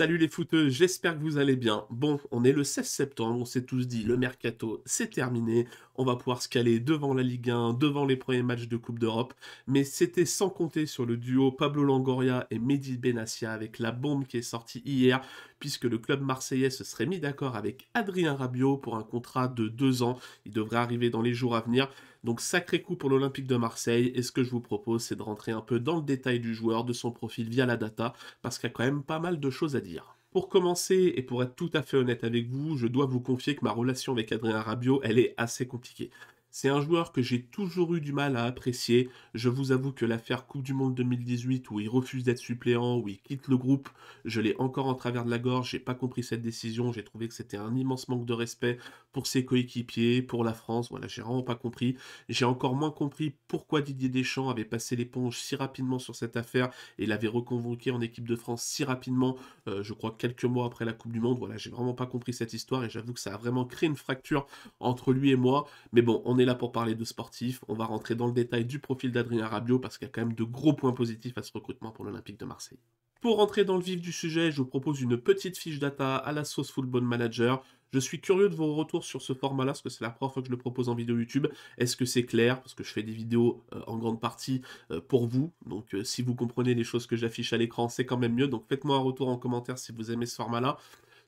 Salut les footeux, j'espère que vous allez bien. Bon, on est le 16 septembre, on s'est tous dit le mercato, c'est terminé. On va pouvoir se caler devant la Ligue 1, devant les premiers matchs de Coupe d'Europe. Mais c'était sans compter sur le duo Pablo Langoria et Mehdi Benassia avec la bombe qui est sortie hier puisque le club marseillais se serait mis d'accord avec Adrien Rabiot pour un contrat de deux ans. Il devrait arriver dans les jours à venir. Donc sacré coup pour l'Olympique de Marseille. Et ce que je vous propose, c'est de rentrer un peu dans le détail du joueur, de son profil via la data, parce qu'il y a quand même pas mal de choses à dire. Pour commencer, et pour être tout à fait honnête avec vous, je dois vous confier que ma relation avec Adrien Rabiot, elle est assez compliquée. C'est un joueur que j'ai toujours eu du mal à apprécier. Je vous avoue que l'affaire Coupe du Monde 2018 où il refuse d'être suppléant, où il quitte le groupe, je l'ai encore en travers de la gorge. J'ai pas compris cette décision. J'ai trouvé que c'était un immense manque de respect pour ses coéquipiers, pour la France. Voilà, j'ai vraiment pas compris. J'ai encore moins compris pourquoi Didier Deschamps avait passé l'éponge si rapidement sur cette affaire et l'avait reconvoqué en équipe de France si rapidement. Euh, je crois quelques mois après la Coupe du Monde. Voilà, j'ai vraiment pas compris cette histoire et j'avoue que ça a vraiment créé une fracture entre lui et moi. Mais bon, on là pour parler de sportifs. On va rentrer dans le détail du profil d'Adrien Rabiot parce qu'il y a quand même de gros points positifs à ce recrutement pour l'Olympique de Marseille. Pour rentrer dans le vif du sujet, je vous propose une petite fiche data à la sauce Football Manager. Je suis curieux de vos retours sur ce format-là, parce que c'est la première fois que je le propose en vidéo YouTube. Est-ce que c'est clair Parce que je fais des vidéos euh, en grande partie euh, pour vous. Donc euh, si vous comprenez les choses que j'affiche à l'écran, c'est quand même mieux. Donc faites-moi un retour en commentaire si vous aimez ce format-là.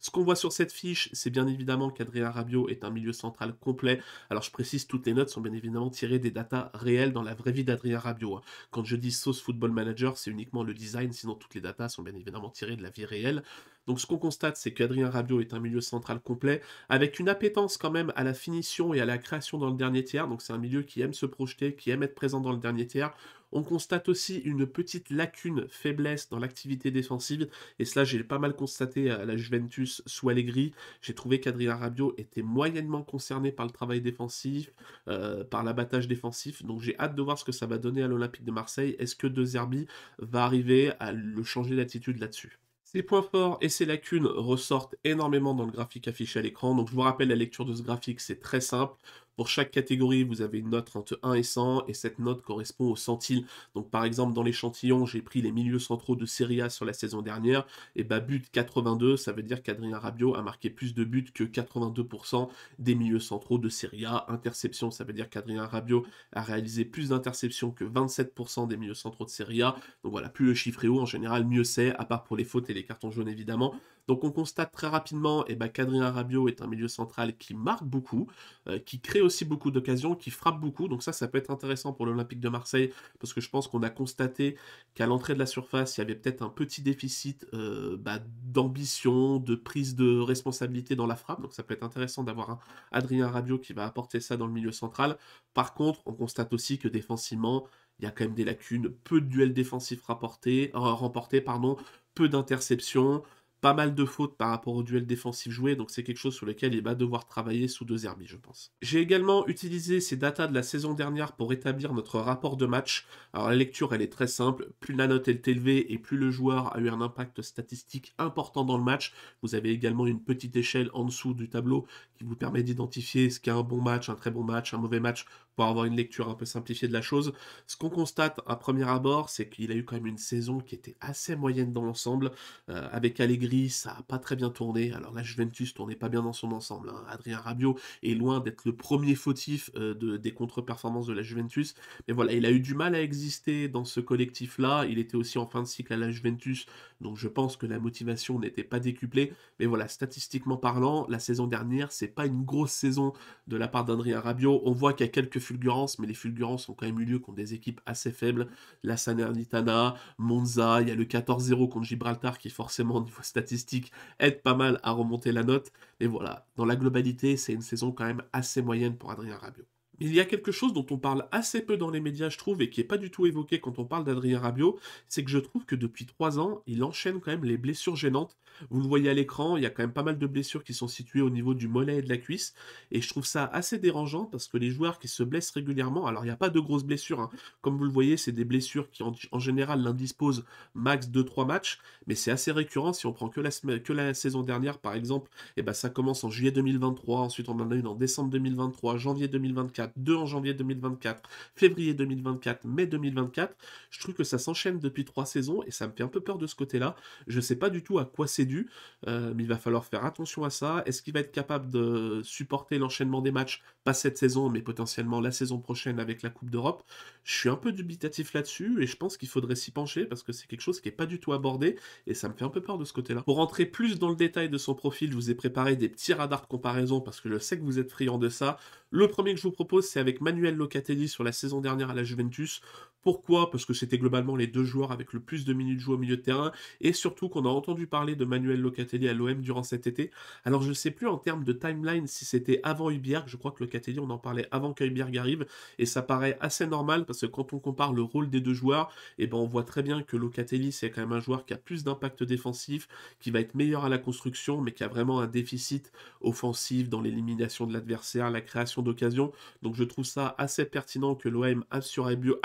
Ce qu'on voit sur cette fiche, c'est bien évidemment qu'Adrien Rabiot est un milieu central complet. Alors je précise, toutes les notes sont bien évidemment tirées des datas réelles dans la vraie vie d'Adrien Rabiot. Quand je dis sauce football manager, c'est uniquement le design, sinon toutes les datas sont bien évidemment tirées de la vie réelle. Donc ce qu'on constate, c'est qu'Adrien Rabiot est un milieu central complet, avec une appétence quand même à la finition et à la création dans le dernier tiers. Donc c'est un milieu qui aime se projeter, qui aime être présent dans le dernier tiers. On constate aussi une petite lacune, faiblesse dans l'activité défensive, et cela j'ai pas mal constaté à la Juventus sous Allegri. J'ai trouvé qu'Adrien Rabiot était moyennement concerné par le travail défensif, euh, par l'abattage défensif, donc j'ai hâte de voir ce que ça va donner à l'Olympique de Marseille. Est-ce que De Zerbi va arriver à le changer d'attitude là-dessus ces points forts et ces lacunes ressortent énormément dans le graphique affiché à l'écran. Donc je vous rappelle la lecture de ce graphique, c'est très simple. Pour chaque catégorie, vous avez une note entre 1 et 100 et cette note correspond au centile. Donc par exemple, dans l'échantillon, j'ai pris les milieux centraux de Serie A sur la saison dernière. Et bah but 82, ça veut dire qu'Adrien Rabiot a marqué plus de buts que 82% des milieux centraux de Serie A. Interception, ça veut dire qu'Adrien Rabiot a réalisé plus d'interceptions que 27% des milieux centraux de Serie A. Donc voilà, plus le chiffre est haut, en général, mieux c'est, à part pour les fautes et les cartons jaunes évidemment. Donc on constate très rapidement et eh ben, qu'Adrien Rabiot est un milieu central qui marque beaucoup, euh, qui crée aussi beaucoup d'occasions, qui frappe beaucoup. Donc ça, ça peut être intéressant pour l'Olympique de Marseille, parce que je pense qu'on a constaté qu'à l'entrée de la surface, il y avait peut-être un petit déficit euh, bah, d'ambition, de prise de responsabilité dans la frappe. Donc ça peut être intéressant d'avoir un Adrien Rabiot qui va apporter ça dans le milieu central. Par contre, on constate aussi que défensivement, il y a quand même des lacunes, peu de duels défensifs rapportés, euh, remportés, pardon, peu d'interceptions pas mal de fautes par rapport au duel défensif joué, donc c'est quelque chose sur lequel il va devoir travailler sous deux herbies, je pense. J'ai également utilisé ces datas de la saison dernière pour établir notre rapport de match. Alors la lecture, elle est très simple. Plus la note est élevée et plus le joueur a eu un impact statistique important dans le match, vous avez également une petite échelle en dessous du tableau vous permet d'identifier ce qu'est un bon match, un très bon match, un mauvais match, pour avoir une lecture un peu simplifiée de la chose. Ce qu'on constate à premier abord, c'est qu'il a eu quand même une saison qui était assez moyenne dans l'ensemble. Euh, avec Allegri, ça n'a pas très bien tourné. Alors la Juventus tournait pas bien dans son ensemble. Hein. Adrien Rabiot est loin d'être le premier fautif euh, des contre-performances de la Juventus. Mais voilà, il a eu du mal à exister dans ce collectif-là. Il était aussi en fin de cycle à la Juventus, donc je pense que la motivation n'était pas décuplée. Mais voilà, statistiquement parlant, la saison dernière, c'est pas une grosse saison de la part d'Adrien Rabio. On voit qu'il y a quelques fulgurances, mais les fulgurances ont quand même eu lieu contre des équipes assez faibles. La Sanernitana, Monza, il y a le 14-0 contre Gibraltar qui forcément au niveau statistique aide pas mal à remonter la note. Mais voilà, dans la globalité, c'est une saison quand même assez moyenne pour Adrien Rabio il y a quelque chose dont on parle assez peu dans les médias, je trouve, et qui n'est pas du tout évoqué quand on parle d'Adrien Rabiot, c'est que je trouve que depuis trois ans, il enchaîne quand même les blessures gênantes. Vous le voyez à l'écran, il y a quand même pas mal de blessures qui sont situées au niveau du mollet et de la cuisse, et je trouve ça assez dérangeant parce que les joueurs qui se blessent régulièrement, alors il n'y a pas de grosses blessures, hein. comme vous le voyez, c'est des blessures qui en, général l'indisposent max 2-3 matchs, mais c'est assez récurrent si on prend que la, saison dernière par exemple, et eh ben ça commence en juillet 2023, ensuite on en a une en décembre 2023, janvier 2024, 2 en janvier 2024, février 2024, mai 2024. Je trouve que ça s'enchaîne depuis trois saisons et ça me fait un peu peur de ce côté-là. Je ne sais pas du tout à quoi c'est dû, euh, mais il va falloir faire attention à ça. Est-ce qu'il va être capable de supporter l'enchaînement des matchs, pas cette saison, mais potentiellement la saison prochaine avec la Coupe d'Europe Je suis un peu dubitatif là-dessus et je pense qu'il faudrait s'y pencher parce que c'est quelque chose qui n'est pas du tout abordé et ça me fait un peu peur de ce côté-là. Pour rentrer plus dans le détail de son profil, je vous ai préparé des petits radars de comparaison parce que je sais que vous êtes friand de ça. Le premier que je vous propose, c'est avec Manuel Locatelli sur la saison dernière à la Juventus. Pourquoi Parce que c'était globalement les deux joueurs avec le plus de minutes jouées au milieu de terrain et surtout qu'on a entendu parler de Manuel Locatelli à l'OM durant cet été. Alors je ne sais plus en termes de timeline si c'était avant Hubert, je crois que Locatelli on en parlait avant qu'Hubert arrive et ça paraît assez normal parce que quand on compare le rôle des deux joueurs, et eh ben on voit très bien que Locatelli c'est quand même un joueur qui a plus d'impact défensif, qui va être meilleur à la construction mais qui a vraiment un déficit offensif dans l'élimination de l'adversaire, la création d'occasions. Donc je trouve ça assez pertinent que l'OM aille sur Abio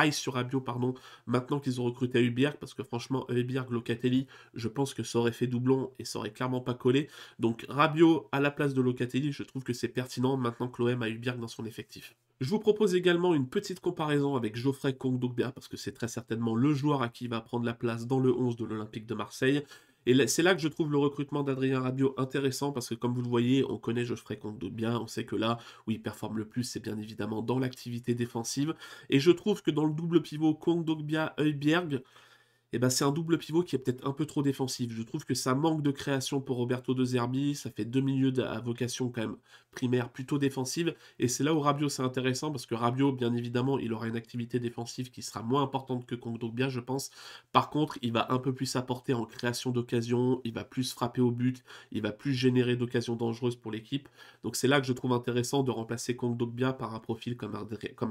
Rabiot, pardon, maintenant qu'ils ont recruté Ubiak, parce que franchement, Hubierg, Locatelli, je pense que ça aurait fait doublon et ça aurait clairement pas collé. Donc Rabio à la place de Locatelli, je trouve que c'est pertinent maintenant que l'OM a Hubierg dans son effectif. Je vous propose également une petite comparaison avec Geoffrey Kondogbia, parce que c'est très certainement le joueur à qui il va prendre la place dans le 11 de l'Olympique de Marseille. Et c'est là que je trouve le recrutement d'Adrien Rabiot intéressant parce que comme vous le voyez, on connaît Geoffrey ferai bien, on sait que là où il performe le plus, c'est bien évidemment dans l'activité défensive. Et je trouve que dans le double pivot kondogbia dogbia et eh ben, c'est un double pivot qui est peut-être un peu trop défensif. Je trouve que ça manque de création pour Roberto De Zerbi, ça fait deux milieux à vocation quand même primaire plutôt défensive, et c'est là où Rabio c'est intéressant, parce que Rabio, bien évidemment, il aura une activité défensive qui sera moins importante que Kondogbia, je pense. Par contre, il va un peu plus apporter en création d'occasion, il va plus frapper au but, il va plus générer d'occasions dangereuses pour l'équipe, donc c'est là que je trouve intéressant de remplacer Kondogbia par un profil comme,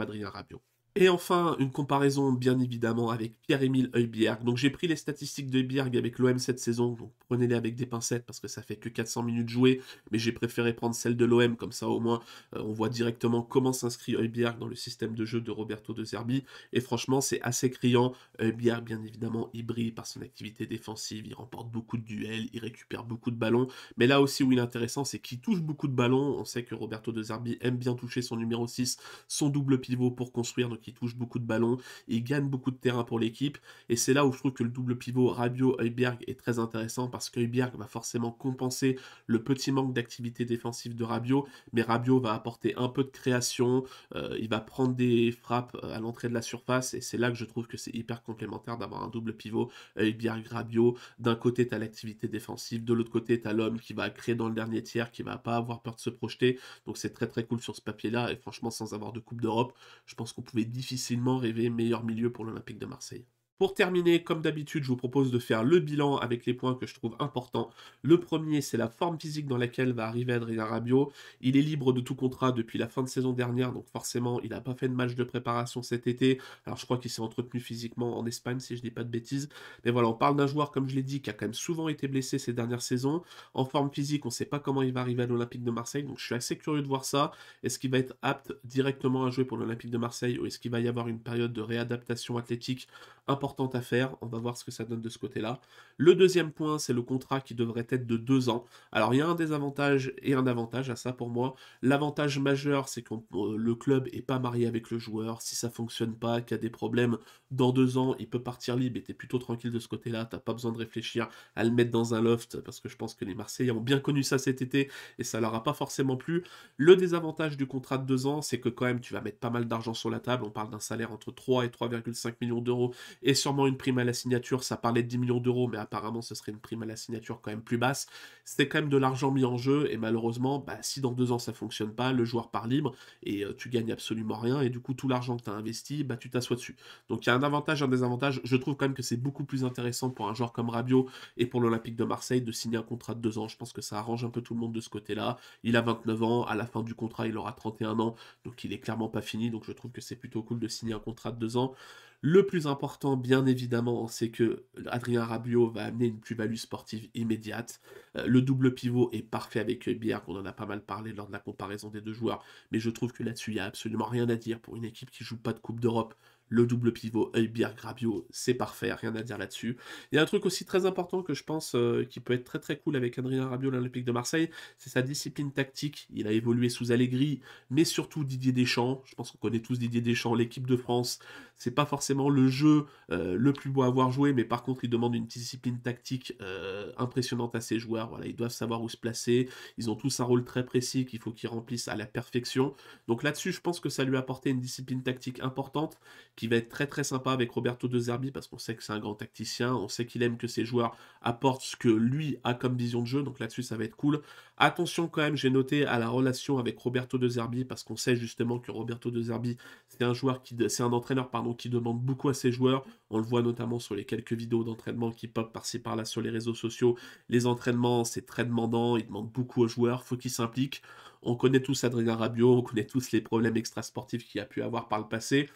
Adrien Rabio. Et enfin, une comparaison bien évidemment avec Pierre-Émile Heubierg. Donc j'ai pris les statistiques de Heubierg avec l'OM cette saison, donc prenez-les avec des pincettes parce que ça fait que 400 minutes jouées, mais j'ai préféré prendre celle de l'OM, comme ça au moins euh, on voit directement comment s'inscrit Heubierg dans le système de jeu de Roberto de Zerbi. Et franchement, c'est assez criant. Heubierg, bien évidemment, il brille par son activité défensive, il remporte beaucoup de duels, il récupère beaucoup de ballons, mais là aussi où il est intéressant, c'est qu'il touche beaucoup de ballons. On sait que Roberto de Zerbi aime bien toucher son numéro 6, son double pivot pour construire, donc qui touche beaucoup de ballons, il gagne beaucoup de terrain pour l'équipe, et c'est là où je trouve que le double pivot Rabiot-Heuberg est très intéressant, parce qu'Heuberg va forcément compenser le petit manque d'activité défensive de Rabio. mais Rabiot va apporter un peu de création, euh, il va prendre des frappes euh, à l'entrée de la surface, et c'est là que je trouve que c'est hyper complémentaire d'avoir un double pivot Heuberg-Rabiot, d'un côté tu as l'activité défensive, de l'autre côté tu as l'homme qui va créer dans le dernier tiers, qui va pas avoir peur de se projeter, donc c'est très très cool sur ce papier-là, et franchement sans avoir de Coupe d'Europe, je pense qu'on pouvait difficilement rêver meilleur milieu pour l'Olympique de Marseille. Pour terminer, comme d'habitude, je vous propose de faire le bilan avec les points que je trouve importants. Le premier, c'est la forme physique dans laquelle va arriver Adrien Rabiot. Il est libre de tout contrat depuis la fin de saison dernière, donc forcément, il n'a pas fait de match de préparation cet été. Alors, je crois qu'il s'est entretenu physiquement en Espagne, si je ne dis pas de bêtises. Mais voilà, on parle d'un joueur, comme je l'ai dit, qui a quand même souvent été blessé ces dernières saisons. En forme physique, on ne sait pas comment il va arriver à l'Olympique de Marseille, donc je suis assez curieux de voir ça. Est-ce qu'il va être apte directement à jouer pour l'Olympique de Marseille ou est-ce qu'il va y avoir une période de réadaptation athlétique importante à faire. On va voir ce que ça donne de ce côté-là. Le deuxième point, c'est le contrat qui devrait être de deux ans. Alors, il y a un désavantage et un avantage à ça pour moi. L'avantage majeur, c'est que euh, le club n'est pas marié avec le joueur. Si ça fonctionne pas, qu'il y a des problèmes, dans deux ans, il peut partir libre et tu es plutôt tranquille de ce côté-là. tu n'as pas besoin de réfléchir à le mettre dans un loft parce que je pense que les Marseillais ont bien connu ça cet été et ça leur a pas forcément plu. Le désavantage du contrat de deux ans, c'est que quand même, tu vas mettre pas mal d'argent sur la table. On parle d'un salaire entre 3 et 3,5 millions d'euros et sûrement une prime à la signature, ça parlait de 10 millions d'euros, mais apparemment ce serait une prime à la signature quand même plus basse. C'était quand même de l'argent mis en jeu, et malheureusement, bah, si dans deux ans ça fonctionne pas, le joueur part libre, et euh, tu gagnes absolument rien, et du coup tout l'argent que tu as investi, bah, tu t'assois dessus. Donc il y a un avantage, un désavantage. Je trouve quand même que c'est beaucoup plus intéressant pour un joueur comme Rabiot et pour l'Olympique de Marseille de signer un contrat de deux ans. Je pense que ça arrange un peu tout le monde de ce côté-là. Il a 29 ans, à la fin du contrat il aura 31 ans, donc il est clairement pas fini, donc je trouve que c'est plutôt cool de signer un contrat de deux ans. Le plus important, bien évidemment, c'est que Adrien Rabiot va amener une plus-value sportive immédiate. Euh, le double pivot est parfait avec Bière, qu'on en a pas mal parlé lors de la comparaison des deux joueurs, mais je trouve que là-dessus, il n'y a absolument rien à dire pour une équipe qui joue pas de Coupe d'Europe le double pivot U-Bier Grabio, c'est parfait, rien à dire là-dessus. Il y a un truc aussi très important que je pense euh, qui peut être très très cool avec Adrien Rabiot, l'Olympique de Marseille, c'est sa discipline tactique. Il a évolué sous Allegri, mais surtout Didier Deschamps. Je pense qu'on connaît tous Didier Deschamps, l'équipe de France. C'est pas forcément le jeu euh, le plus beau à avoir joué, mais par contre, il demande une discipline tactique euh, impressionnante à ses joueurs. Voilà, ils doivent savoir où se placer. Ils ont tous un rôle très précis qu'il faut qu'ils remplissent à la perfection. Donc là-dessus, je pense que ça lui a apporté une discipline tactique importante qui va être très très sympa avec Roberto De Zerbi parce qu'on sait que c'est un grand tacticien, on sait qu'il aime que ses joueurs apportent ce que lui a comme vision de jeu, donc là-dessus ça va être cool. Attention quand même, j'ai noté à la relation avec Roberto De Zerbi parce qu'on sait justement que Roberto De Zerbi c'est un joueur qui c'est un entraîneur pardon qui demande beaucoup à ses joueurs. On le voit notamment sur les quelques vidéos d'entraînement qui pop par-ci par-là sur les réseaux sociaux. Les entraînements c'est très demandant, il demande beaucoup aux joueurs, faut qu'ils s'impliquent. On connaît tous Adrien Rabiot, on connaît tous les problèmes extrasportifs qu'il a pu avoir par le passé.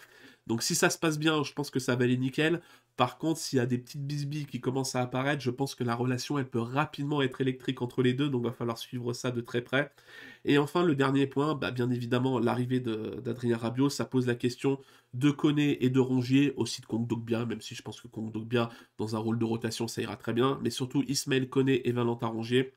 Donc si ça se passe bien, je pense que ça va aller nickel. Par contre, s'il y a des petites bisbilles qui commencent à apparaître, je pense que la relation, elle peut rapidement être électrique entre les deux, donc va falloir suivre ça de très près. Et enfin, le dernier point, bah, bien évidemment, l'arrivée d'Adrien Rabiot, ça pose la question de Koné et de Rongier, aussi de Dogbia, même si je pense que Dogbia, dans un rôle de rotation, ça ira très bien, mais surtout Ismaël Koné et Valentin Rongier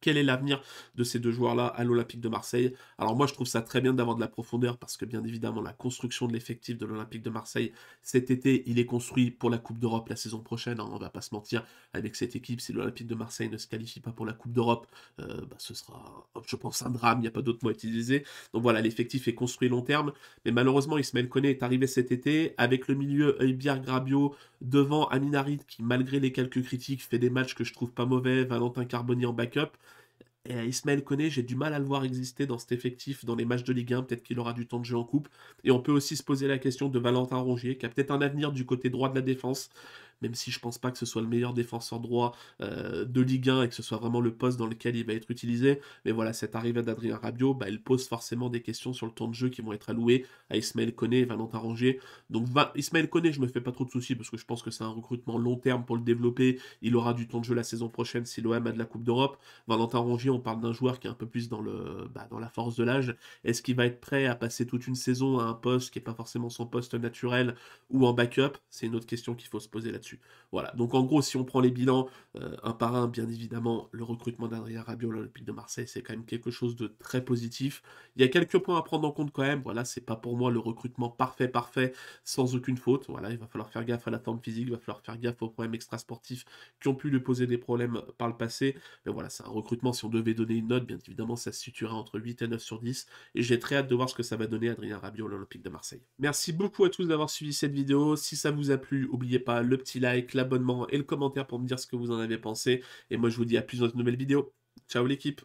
quel est l'avenir de ces deux joueurs-là à l'Olympique de Marseille. Alors moi je trouve ça très bien d'avoir de la profondeur parce que bien évidemment la construction de l'effectif de l'Olympique de Marseille cet été, il est construit pour la Coupe d'Europe la saison prochaine, hein, on ne va pas se mentir, avec cette équipe, si l'Olympique de Marseille ne se qualifie pas pour la Coupe d'Europe, euh, bah, ce sera je pense un drame, il n'y a pas d'autre mot à utiliser. Donc voilà, l'effectif est construit long terme, mais malheureusement Ismaël Koné est arrivé cet été avec le milieu Eibier Grabio devant Aminarit qui malgré les quelques critiques fait des matchs que je trouve pas mauvais, Valentin Carboni en backup. Et Ismaël Koné, j'ai du mal à le voir exister dans cet effectif, dans les matchs de Ligue 1. Peut-être qu'il aura du temps de jeu en coupe. Et on peut aussi se poser la question de Valentin Rongier, qui a peut-être un avenir du côté droit de la défense, même si je pense pas que ce soit le meilleur défenseur droit euh, de Ligue 1 et que ce soit vraiment le poste dans lequel il va être utilisé. Mais voilà, cette arrivée d'Adrien Rabiot, bah, elle pose forcément des questions sur le temps de jeu qui vont être alloués à Ismaël Koné et Valentin Rangier. Donc Ismaël Koné, je me fais pas trop de soucis parce que je pense que c'est un recrutement long terme pour le développer. Il aura du temps de jeu la saison prochaine si l'OM a de la Coupe d'Europe. Valentin Rangier, on parle d'un joueur qui est un peu plus dans, le, bah, dans la force de l'âge. Est-ce qu'il va être prêt à passer toute une saison à un poste qui n'est pas forcément son poste naturel ou en backup C'est une autre question qu'il faut se poser là-dessus. Voilà. Donc en gros, si on prend les bilans euh, un par un, bien évidemment, le recrutement d'Adrien Rabiot à l'Olympique de Marseille, c'est quand même quelque chose de très positif. Il y a quelques points à prendre en compte quand même. Voilà, c'est pas pour moi le recrutement parfait, parfait, sans aucune faute. Voilà, il va falloir faire gaffe à la forme physique, il va falloir faire gaffe aux problèmes extrasportifs qui ont pu lui poser des problèmes par le passé. Mais voilà, c'est un recrutement. Si on devait donner une note, bien évidemment, ça se situera entre 8 et 9 sur 10. Et j'ai très hâte de voir ce que ça va donner Adrien Rabiot à l'Olympique de Marseille. Merci beaucoup à tous d'avoir suivi cette vidéo. Si ça vous a plu, n'oubliez pas le petit like, l'abonnement et le commentaire pour me dire ce que vous en avez pensé. Et moi, je vous dis à plus dans une nouvelle vidéo. Ciao l'équipe